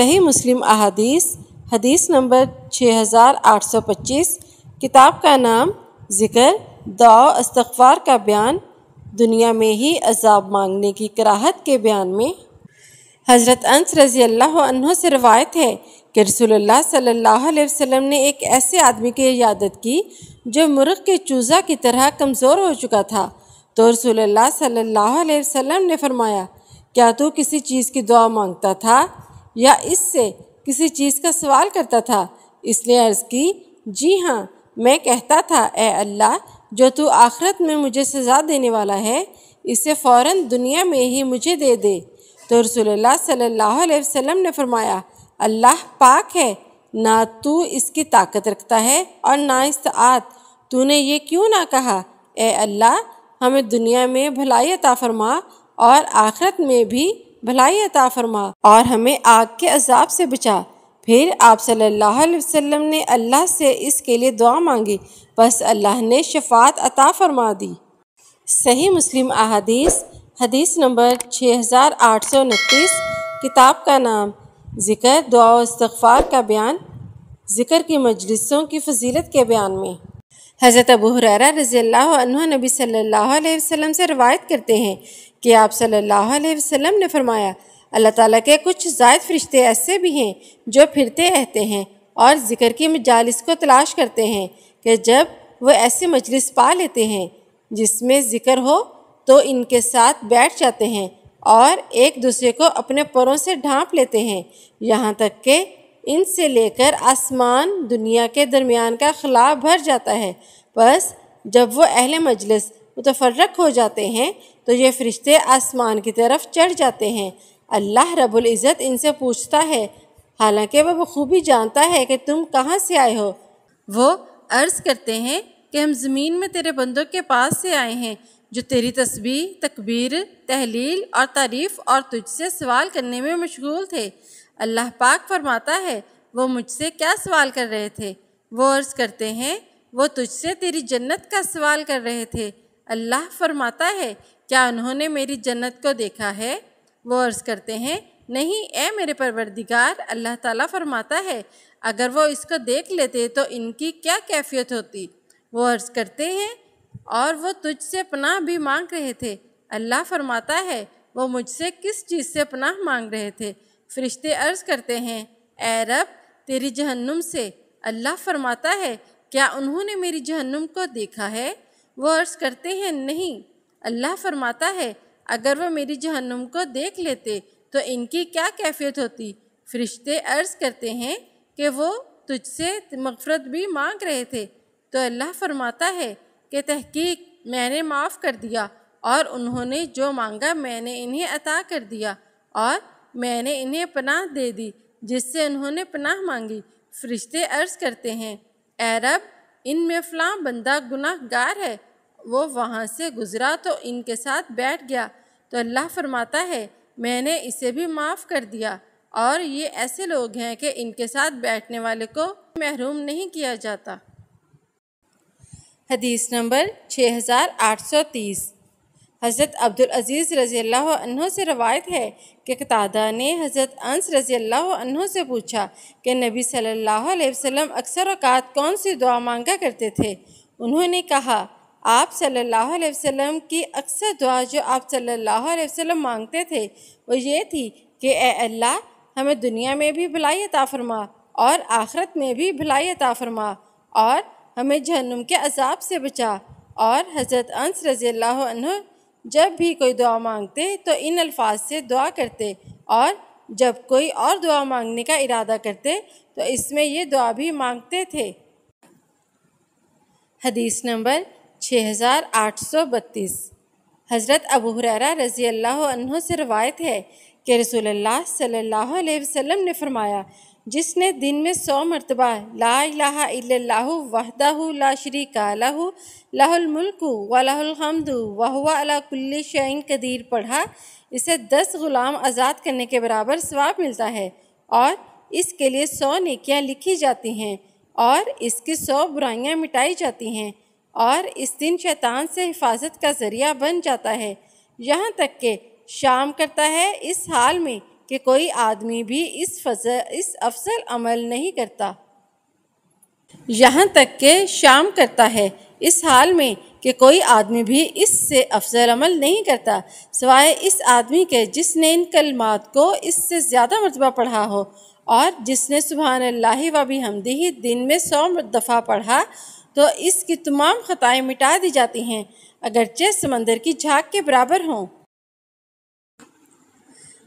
सही मुस्लिम अहादीस हदीस नंबर 6825 किताब का नाम ज़िक्र दाव अस्तफ़ार का बयान दुनिया में ही अजाब मांगने की कराहत के बयान में हज़रत अंस रज़ी अल्लाह से रवायत है कि रसोल्ला सल्ह वसम ने एक ऐसे आदमी की इजादत की जो मुर्ग के चूज़ा की तरह कमज़ोर हो चुका था तो रसोल्ला सल्ला वसम ने फरमाया क्या तू किसी चीज़ की दुआ मांगता था या इससे किसी चीज़ का सवाल करता था इसलिए अर्ज़ की जी हाँ मैं कहता था ए अल्लाह जो तू आखरत में मुझे सज़ा देने वाला है इसे फ़ौर दुनिया में ही मुझे दे दे तो रसोल्ला सल्ला वसम ने फरमाया अल्लाह पाक है ना तू इसकी ताकत रखता है और ना इस्तात तूने ये क्यों ना कहा ए अल्लाह हमें दुनिया में भलाई अता फरमा और आखरत में भी भलाई अता फरमा और हमें आग के अजाब से बचा फिर आप सल्लल्लाहु अलैहि वसल्लम ने अल्लाह से इसके लिए दुआ मांगी बस अल्लाह ने शफात अता फरमा दी सही मुस्लिम अहदीस हदीस नंबर छः हज़ार आठ सौ उनतीस किताब का नाम ज़िक्र दुआ इस्तफ़ार का बयान ज़िक्र की मजलिसों की फजीलत के बयान में हज़रत अबू हर रज़ी अल्लाह नबी सल्लल्लाहु अलैहि वसल्लम से रवायत करते हैं कि आप सल्लल्लाहु अलैहि वसल्लम ने फरमाया अल्लाह ताला के कुछ जायद फरिश्ते ऐसे भी हैं जो फिरते रहते हैं और ज़िक्र की मजालस को तलाश करते हैं कि जब वह ऐसी मजलिस पा लेते हैं जिसमें ज़िक्र हो तो इनके साथ बैठ जाते हैं और एक दूसरे को अपने परों से ढांप लेते हैं यहाँ तक कि इनसे लेकर आसमान दुनिया के दरमियान का खला भर जाता है बस जब वो अहले मजलिस मुतफरक हो जाते हैं तो ये फ़रिश्ते आसमान की तरफ चढ़ जाते हैं अल्लाह रब्बुल इज़्ज़त इनसे पूछता है हालांकि वह बखूबी जानता है कि तुम कहाँ से आए हो वो अर्ज़ करते हैं कि हम ज़मीन में तेरे बंदों के पास से आए हैं जो तेरी तस्वीर तकबीर तहलील और तारीफ़ और तुझसे सवाल करने में मशगूल थे अल्लाह पाक फरमाता है वो मुझसे क्या सवाल कर रहे थे वो अर्ज़ करते हैं वो तुझसे तेरी जन्नत का सवाल कर रहे थे अल्लाह फरमाता है क्या उन्होंने मेरी जन्नत को देखा है वो अर्ज़ करते हैं नहीं ए मेरे परवरदिगार अल्लाह ताला फरमाता है अगर वो इसको देख लेते तो इनकी क्या कैफियत होती वो अर्ज़ करते हैं और वो तुझसे पनाह भी मांग रहे थे अल्लाह फरमाता है वो मुझसे किस चीज़ से पनाह मांग रहे थे फरिश्ते अर्ज़ करते हैं ए रब तेरी जहन्नुम से अल्लाह फरमाता है क्या उन्होंने मेरी जहन्नुम को देखा है वो अर्ज़ करते हैं नहीं अल्लाह फरमाता है अगर वह मेरी जहन्नुम को देख लेते तो इनकी क्या कैफियत होती फरिश्ते अर्ज़ करते हैं कि वो तुझसे मफरत भी मांग रहे थे तो अल्लाह फरमाता है कि तहकीक मैंने माफ़ कर दिया और उन्होंने जो मांगा मैंने इन्हें अता कर दिया और मैंने इन्हें पनाह दे दी जिससे उन्होंने पनाह मांगी फरिश्ते अर्ज़ करते हैं अरब इन में फलां बंदा गुनाहगार है वो वहाँ से गुज़रा तो इनके साथ बैठ गया तो अल्लाह फरमाता है मैंने इसे भी माफ़ कर दिया और ये ऐसे लोग हैं कि इनके साथ बैठने वाले को महरूम नहीं किया जाता हदीस नंबर छः हज़ार आठ सौ तीस हज़रत अज़ीज़ रज़ी अल्लाह से रवायत है कि कतादा ने हज़रत अंस रज़ी अल्लाह से पूछा कि नबी सल्लल्लाहु अलैहि वसल्लम अक्सर अवकात कौन सी दुआ मांगा करते थे उन्होंने कहा आप सल्लल्लाहु अलैहि वसल्लम की अक्सर दुआ जो आप सल्लल्लाहु अलैहि वसल्लम मांगते थे वो ये थी कि ए अल्लाह हमें दुनिया में भी भलाई अता फरमा और आखरत में भी भलाई अता फरमा और हमें जहन्नुम के अजाब से बचा और हज़रत अंस रज़ी अल्लाह जब भी कोई दुआ मांगते तो इन अल्फाज से दुआ करते और जब कोई और दुआ मांगने का इरादा करते तो इसमें ये दुआ भी मांगते थे हदीस नंबर 6832 हज़रत अबू हुररा रज़ी अल्लाह से रवायत है कि रसूल सल्लल्लाहु अलैहि वसल्लम ने फरमाया जिसने दिन में सौ मरतबा ला लाह वहदा ला शरीका लहु लाहुल मुल्क व हमदु वहुआ अला शैन कदीर पढ़ा इसे दस गुलाम आज़ाद करने के बराबर स्वाब मिलता है और इसके लिए सौ नेकियां लिखी जाती हैं और इसकी सौ बुराइयाँ मिटाई जाती हैं और इस दिन शैतान से हिफाजत का ज़रिया बन जाता है यहाँ तक के शाम करता है इस हाल में कि कोई आदमी भी इस फसल इस अफसल अमल नहीं करता यहाँ तक के शाम करता है इस हाल में कि कोई आदमी भी इससे अफजल अमल नहीं करता सवाए इस आदमी के जिसने इन कलमात को इससे ज़्यादा मरतबा पढ़ा हो और जिसने सुबह अल्लाह वबी हमदी ही दिन में सौ दफ़ा पढ़ा तो इसकी तमाम ख़ताएँ मिटा दी जाती हैं अगरचे समंदर की झाग के बराबर हों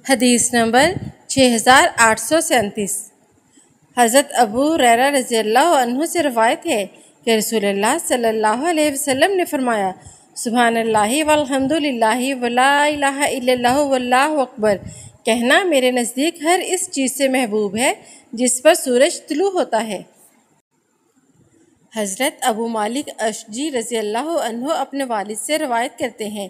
हदीस नंबर छः हज़ार आठ सौ सैंतीस हज़रत अबू रैरा रज़ी से रवायत है कि रसूल सल्ला वसम ने फरमाया सुबहान वलहमदिल्ला वला वल्ला अकबर कहना मेरे नज़दीक हर इस चीज़ से महबूब है जिस पर सूरज तुलू होता है हज़रत अबू मालिक अशजी रज़ी अल्लाह अपने वालिद से रवायत करते हैं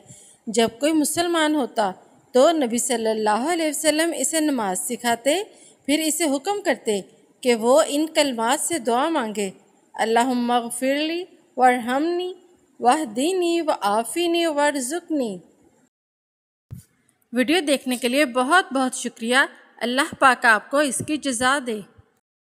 जब कोई मुसलमान होता तो नबी सल्लल्लाहु अलैहि वसल्लम इसे नमाज सिखाते फिर इसे हुक्म करते कि वो इन कलमात से दुआ मांगे अल्लाह मगफिरली वरहमनी वह दीनी व आफ़ीनी वुकनी वीडियो देखने के लिए बहुत बहुत शुक्रिया अल्लाह पाक आपको इसकी जजा दे